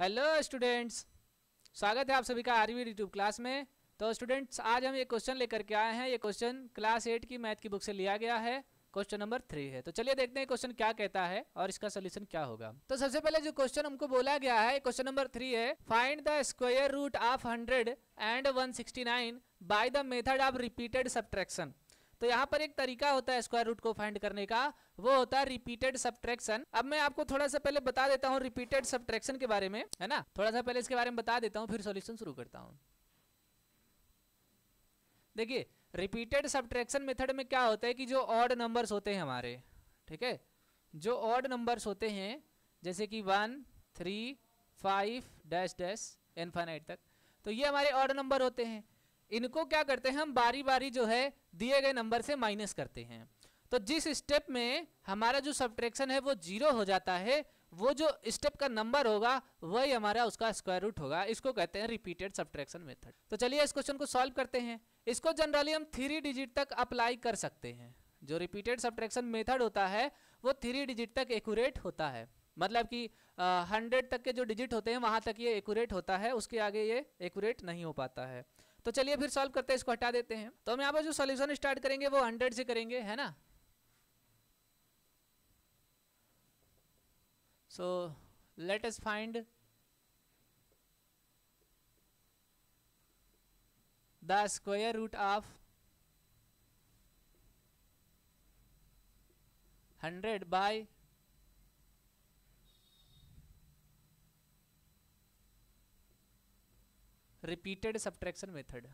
Hello students स्वागत है आप सभी का आरवी यूट्यूब क्लास में तो स्टूडेंट्स आज हम ये क्वेश्चन लेकर के आए हैं ये क्वेश्चन क्लास एट की मैथ की बुक से लिया गया है क्वेश्चन नंबर थ्री है तो चलिए देखते हैं क्वेश्चन क्या कहता है और इसका सोल्यूशन क्या होगा तो सबसे पहले जो क्वेश्चन हमको बोला गया है क्वेश्चन नंबर थ्री है find the square root of hundred and one sixty nine by the method of repeated subtraction तो यहाँ पर एक तरीका होता है स्क्वायर रूट को फाइंड करने का वो होता है रिपीटेड सब्ट्रैक्शन अब मैं आपको थोड़ा सा पहले बता देता हूँ रिपीटेड सब्ट्रैक्शन के बारे में है ना थोड़ा सा पहले इसके बारे में बता देता हूँ फिर सोल्यूशन शुरू करता हूँ देखिए रिपीटेड सब्ट्रैक्शन मेथड में क्या होता है कि जो ऑड नंबर्स होते हैं हमारे ठीक है जो ऑड नंबर्स होते हैं जैसे कि one three five dash dash infinite तक तो ये हमारे ऑड नंबर होते हैं इनको क्या करते हैं हम बारी बारी जो है दिए गए नंबर से माइनस करते हैं तो जिस स्टेप में हमारा जो सब्ट्रैक्शन है वो जीरो हो जाता है वो जो स्टेप का नंबर होगा वही हमारा उसका स्क्वायर रूट होगा इसको कहते हैं रिपीटेड सब्ट्रैक्शन मेथड तो चलिए इस क्वेश्चन को सॉल्व करते हैं इसको जनरली हम थ्री डिजिट तक अप्लाई कर सकते हैं जो रिपीटेड सब्ट्रैक्शन मेथड होता है वो थ्री डिजिट तक एकूरेट होता है मतलब कि हंड्रेड तक के जो डिजिट होते हैं वहाँ तक ये एकूरेट होता है उसके आगे ये एकूरेट नहीं हो पाता है तो चलिए फिर सॉल्व करते हैं इसको हटा देते हैं तो हम यहाँ पर जो सोल्यूशन स्टार्ट करेंगे वो हंड्रेड से करेंगे है ना so let's find the square root of 100 by repeated subtraction method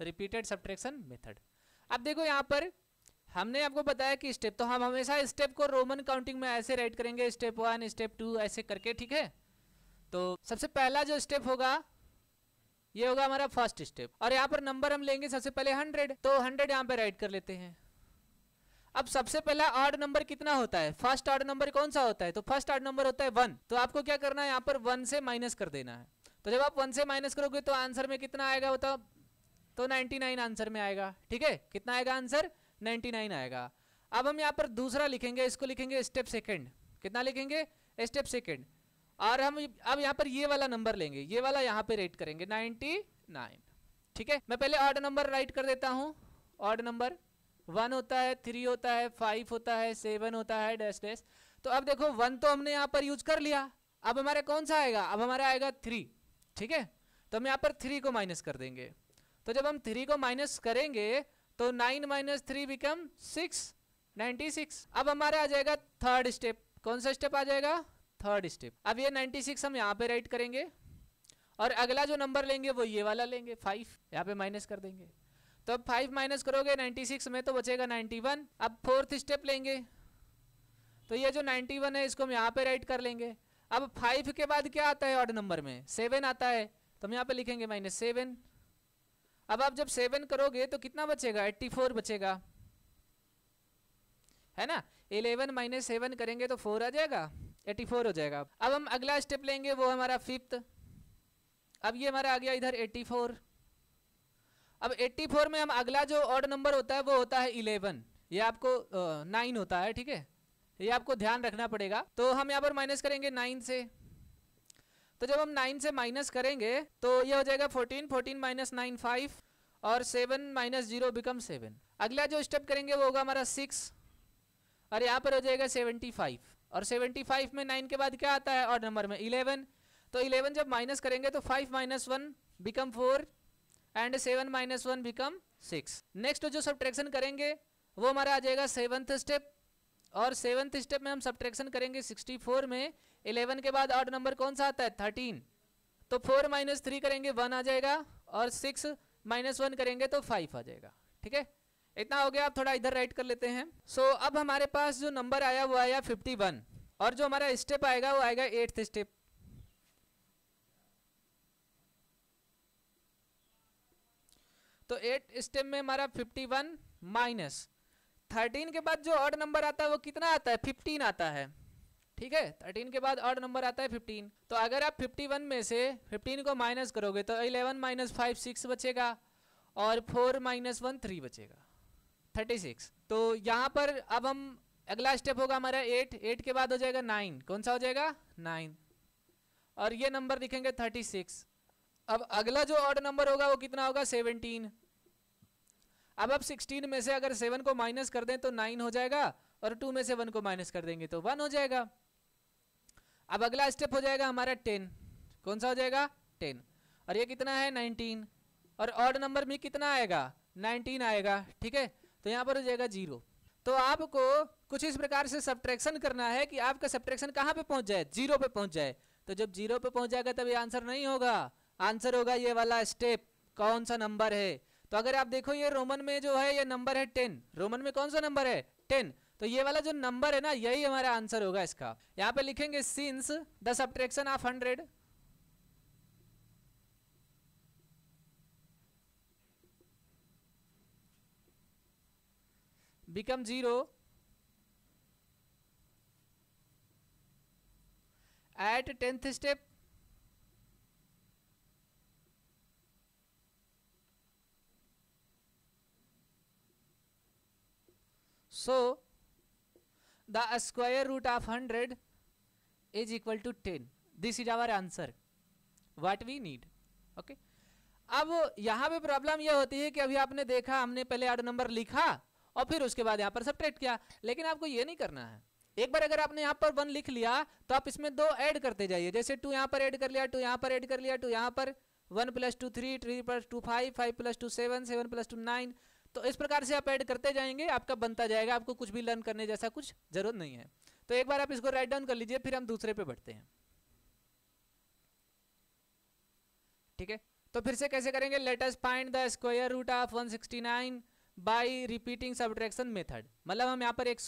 repeated subtraction method अब देखो यहां पर हमने आपको बताया कि स्टेप तो हम हमेशा स्टेप को रोमन काउंटिंग में ऐसे राइट करेंगे स्टेप वन स्टेप टू ऐसे करके ठीक है तो सबसे पहला जो स्टेप होगा ये होगा हमारा फर्स्ट स्टेप और यहाँ पर नंबर हम लेंगे सबसे पहले हंड्रेड तो हंड्रेड यहाँ पे राइट कर लेते हैं अब सबसे पहला आर्ड नंबर कितना होता है फर्स्ट आर्ड नंबर कौन सा होता है तो फर्स्ट आर्ड नंबर होता है वन तो आपको क्या करना है यहाँ पर वन से माइनस कर देना है तो जब आप वन से माइनस करोगे तो आंसर में कितना आएगा बताओ तो नाइन आंसर में आएगा ठीक है कितना आएगा आंसर नाइन आएगा अब हम यहाँ पर दूसरा लिखेंगे इसको लिखेंगे स्टेप सेकेंड कितना लिखेंगे स्टेप सेकेंड और हम अब यहाँ पर ये वाला नंबर लेंगे ये वाला यहाँ पर रेट करेंगे 99 ठीक है मैं पहले ऑर्ड नंबर राइट कर देता हूँ ऑर्ड नंबर वन होता है थ्री होता है फाइव होता है सेवन होता है डैश डैश तो अब देखो वन तो हमने यहाँ पर यूज कर लिया अब हमारे कौन सा आएगा अब हमारा आएगा थ्री ठीक है तो हम यहाँ पर थ्री को माइनस कर देंगे तो जब हम थ्री को माइनस करेंगे तो nine minus three become six ninety six अब हमारा आ जाएगा थर्ड स्टेप कौन सा स्टेप आ जाएगा थर्ड स्टेप अब ये नाइन्टी सिक्स हम यहाँ पे राइट करेंगे और अगला जो नंबर लेंगे वो ये वाला लेंगे फाइव यहाँ पे माइनस कर देंगे तो अब फाइव माइनस करोगे नाइन्टी सिक्स में तो बचेगा नाइन्टी वन अब फोर्थ स्टेप लेंगे तो ये जो नाइन्टी वन है इसको हम यहाँ पे राइट कर लेंगे अब फाइव के बाद क्या आता है ऑड नंबर में सेवन आता है तो हम यहाँ पे लिखेंगे माइनस सेवन अब आप जब सेवन करोगे तो कितना बचेगा एट्टी फोर बचेगा है ना इलेवन माइनस सेवन करेंगे तो फोर आ जाएगा एट्टी फोर हो जाएगा अब हम अगला स्टेप लेंगे वो हमारा फिफ्थ अब ये हमारा आ गया इधर एट्टी फोर अब 84 में हम अगला जो ऑड नंबर होता है वो होता है 11 ये आपको नाइन होता है ठीक है ये आपको ध्यान रखना पड़ेगा तो हम यहाँ पर माइनस करेंगे नाइन से तो जब हम नाइन से माइनस करेंगे तो ये हो जाएगा fourteen fourteen minus nine five और seven minus zero become seven अगला जो स्टेप करेंगे वो होगा हमारा सिक्स और यहाँ पर हो जाएगा सेवेंटी फाइव और सेवेंटी फाइव में नाइन के बाद क्या आता है और नंबर में इलेवन तो इलेवन जब माइनस करेंगे तो five minus one become four and seven minus one become six next जो सब्ट्रैक्शन करेंगे वो हमारा आ जाएगा सेवन्थ स्टेप और सेवन्थ स्टेप में हम सब्ट्रैक्शन करेंगे सिक्सटी फोर में इलेवन के बाद ऑड नंबर कौन सा आता है थर्टीन तो फोर माइनस थ्री करेंगे वन आ जाएगा और सिक्स माइनस वन करेंगे तो फाइव आ जाएगा ठीक है इतना हो गया आप थोड़ा इधर राइट कर लेते हैं सो so, अब हमारे पास जो नंबर आया वो आया फिफ्टी और जो हमारा स्टेप आएगा वो आएगा एट्थ स्टेप तो एट स्टेप में हमारा फिफ्टी वन माइनस थर्टीन के बाद जो ऑर्ड नंबर आता है वो कितना आता है फिफ्टीन आता है ठीक है थर्टीन के बाद ऑर्ड नंबर आता है फिफ्टीन तो अगर आप फिफ्टी वन में से फिफ्टीन को माइनस करोगे तो इलेवन माइनस फाइव सिक्स बचेगा और फोर माइनस वन थ्री बचेगा थर्टी सिक्स तो यहाँ पर अब हम अगला स्टेप होगा हमारा एट एट के बाद हो जाएगा नाइन कौन सा हो जाएगा नाइन और ये नंबर दिखेंगे थर्टी सिक्स अब अगला जो ऑड नंबर होगा वो कितना होगा सेवनटीन अब आप सिक्सटीन में से अगर सेवन को माइनस कर दें तो नाइन हो जाएगा और टू में से वन को माइनस कर देंगे तो वन हो जाएगा अब अगला स्टेप हो जाएगा हमारा टेन कौन सा हो जाएगा टेन और ये कितना है नाइनटीन और ऑड नंबर में कितना आएगा नाइनटीन आएगा ठीक है तो यहाँ पर हो जाएगा जीरो तो आपको कुछ इस प्रकार से सब्ट्रैक्शन करना है कि आपका सब्ट्रैक्शन कहाँ पे पहुँच जाए जीरो पे पहुँच जाए तो जब जीरो पे पहुंच जाएगा तब ये आंसर नहीं होगा आंसर होगा ये वाला स्टेप कौन सा नंबर है तो अगर आप देखो ये रोमन में जो है ये नंबर है टेन रोमन में कौन सा नंबर है टेन तो ये वाला जो नंबर है ना यही हमारा आंसर होगा इसका यहां पे लिखेंगे since the subtraction of hundred become zero at tenth step So, the square root of 100 is equal to 10. This is our answer. What we need. Okay. अब यहाँ पे प्रॉब्लम यह होती है कि अभी आपने देखा हमने पहले आठ नंबर लिखा और फिर उसके बाद यहाँ पर सब किया लेकिन आपको ये नहीं करना है एक बार अगर आपने यहाँ पर वन लिख लिया तो आप इसमें दो ऐड करते जाइए जैसे टू यहाँ पर ऐड कर लिया टू यहाँ पर ऐड कर लिया टू यहाँ पर one plus two three three plus two five five plus two seven seven plus two nine तो इस प्रकार से आप ऐड करते जाएंगे आपका बनता जाएगा आपको कुछ भी लर्न करने जैसा कुछ जरूरत नहीं है तो एक बार आप इसको राइट डाउन कर लीजिए फिर हम दूसरे पे बढ़ते हैं ठीक है तो फिर से कैसे करेंगे let's find the square root of 169 by repeating subtraction method मतलब हम यहाँ पर एक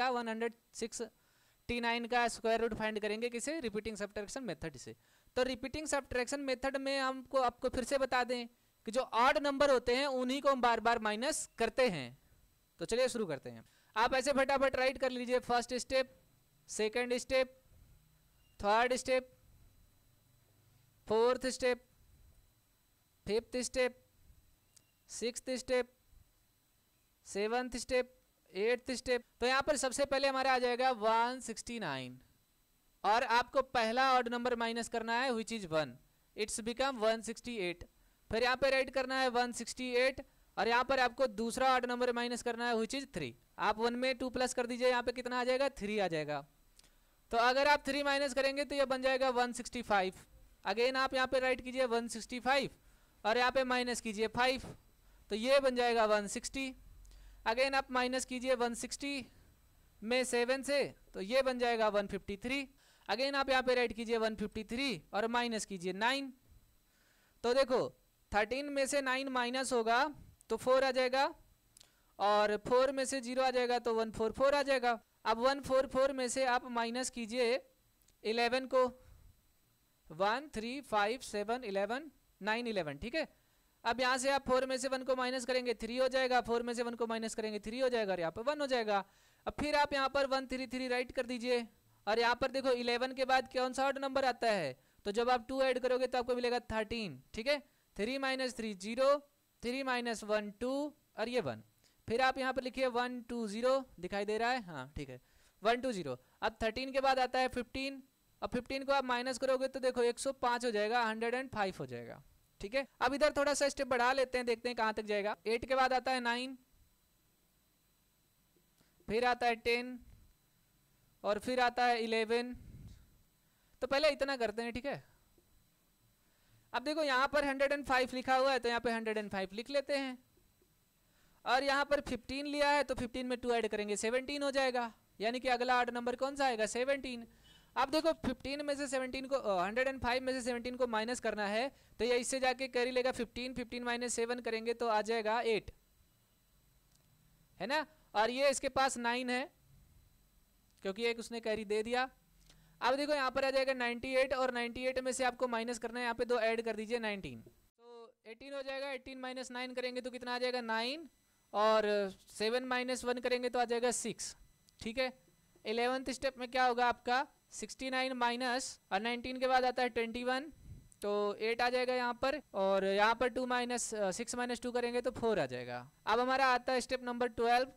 का 169 का स्क्वायर रूट फाइंड करेंगे किसे रिपीटिंग सब्ट्रैक्शन मेथड से तो रिपीटिंग सब्ट्रैक्शन मेथड में हमको आपको फिर से बता दें कि जो ऑड नंबर होते हैं उन्हीं को हम बार बार माइनस करते हैं तो चलिए शुरू करते हैं आप ऐसे फटाफट राइट कर लीजिए first step second step third step fourth step fifth step sixth step seventh step eighth step तो यहाँ पर सबसे पहले हमारा आ जाएगा वन सिक्सटी नाइन और आपको पहला ऑड नंबर माइनस करना है which is one it's become one sixty eight फिर यहाँ पर राइट करना है 168 और यहाँ पर आपको दूसरा आर्ड नंबर माइनस करना है विच इज़ थ्री आप वन में टू प्लस कर दीजिए यहाँ पे कितना आ जाएगा थ्री आ जाएगा तो अगर आप थ्री माइनस करेंगे तो ये बन जाएगा फाइव अगेन आप यहाँ पे राइट कीजिए फाइव और यहाँ पे माइनस कीजिए फाइव तो ये बन जाएगा सिक्सटी अगेन आप माइनस कीजिए 160 में सेवन से तो ये बन जाएगा 153 अगेन आप यहाँ पे राइट कीजिए 153 और माइनस कीजिए 9 तो देखो थर्टीन में से नाइन माइनस होगा तो फोर आ जाएगा और फोर में से जीरो आ जाएगा तो वन फोर फोर आ जाएगा अब वन फोर फोर में से आप माइनस कीजिए इलेवन को one three five seven eleven nine eleven ठीक है अब यहाँ से आप फोर में से वन को माइनस करेंगे थ्री हो जाएगा फोर में से वन को माइनस करेंगे थ्री हो जाएगा और यहाँ पर वन हो जाएगा अब फिर आप यहाँ पर वन थ्री थ्री राइट कर दीजिए और यहाँ पर देखो इलेवन के बाद कौन सा ऑड नंबर आता है तो जब आप टू ऐड करोगे तो आपको मिलेगा थर्टीन ठीक है three minus three zero three minus one two और ये वन फिर आप यहाँ पर लिखिए वन टू जीरो दिखाई दे रहा है हाँ ठीक है वन टू जीरो अब थर्टीन के बाद आता है फिफ्टीन अब फिफ्टीन को आप माइनस करोगे तो देखो एक सौ पाँच हो जाएगा हंड्रेड एंड फाइव हो जाएगा ठीक है अब इधर थोड़ा सा स्टेप बढ़ा लेते हैं देखते हैं कहाँ तक जाएगा एट के बाद आता है नाइन फिर आता है टेन और फिर आता है इलेवन तो पहले इतना करते हैं ठीक है अब देखो यहाँ पर 105 लिखा हुआ है तो यहाँ पे 105 लिख लेते हैं और यहाँ पर 15 लिया है तो 15 में टू ऐड करेंगे 17 हो जाएगा यानी कि अगला आठ नंबर कौन सा आएगा 17 अब देखो 15 में से 17 को फाइव में से 17 को माइनस करना है तो ये इससे जाके कैरी लेगा 15 15 माइनस सेवन करेंगे तो आ जाएगा एट है ना और ये इसके पास नाइन है क्योंकि एक उसने कैरी दे दिया अब देखो यहाँ पर आ जाएगा 98 और 98 में से आपको माइनस करना है यहाँ पे दो ऐड कर दीजिए 19 तो 18 हो जाएगा 18 माइनस नाइन करेंगे तो कितना आ जाएगा नाइन और सेवन माइनस वन करेंगे तो आ जाएगा सिक्स ठीक है एलेवंथ स्टेप में क्या होगा आपका 69 माइनस और नाइनटीन के बाद आता है 21 तो 8 आ जाएगा यहाँ पर और यहाँ पर two minus six minus two करेंगे तो फोर आ जाएगा अब हमारा आता है स्टेप नंबर ट्वेल्व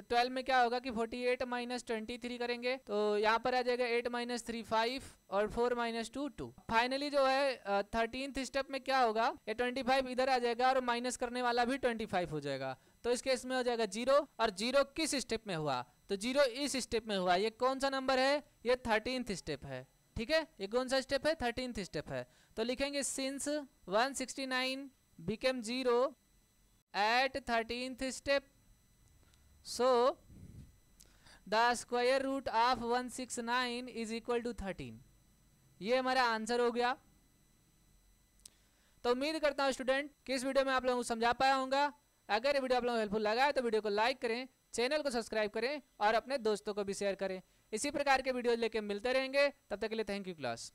तो ट्वेल्व में क्या होगा कि forty eight minus twenty three करेंगे तो यहाँ पर आ जाएगा एट माइनस थ्री फाइव और four minus two two finally जो है थर्टीन स्टेप में क्या होगा ये ट्वेंटी फाइव इधर आ जाएगा और माइनस करने वाला भी ट्वेंटी फाइव हो जाएगा तो इस केस में हो जाएगा जीरो और जीरो किस स्टेप में हुआ तो जीरो इस स्टेप में हुआ ये कौन सा नंबर है ये थर्टीन स्टेप है ठीक है ये कौन सा स्टेप है थर्टीन स्टेप है तो लिखेंगे since one sixty nine became zero at thirteen step so the square root of 169 is equal to 13 ये हमारा आंसर हो गया तो उम्मीद करता हूँ स्टूडेंट कि इस वीडियो में आप लोगों को समझा पाया होगा अगर ये वीडियो आप लोगों को हेल्पफुल लगा है तो वीडियो को लाइक करें चैनल को सब्सक्राइब करें और अपने दोस्तों को भी शेयर करें इसी प्रकार के वीडियो लेके मिलते रहेंगे तब तक के लिए थैंक यू क्लास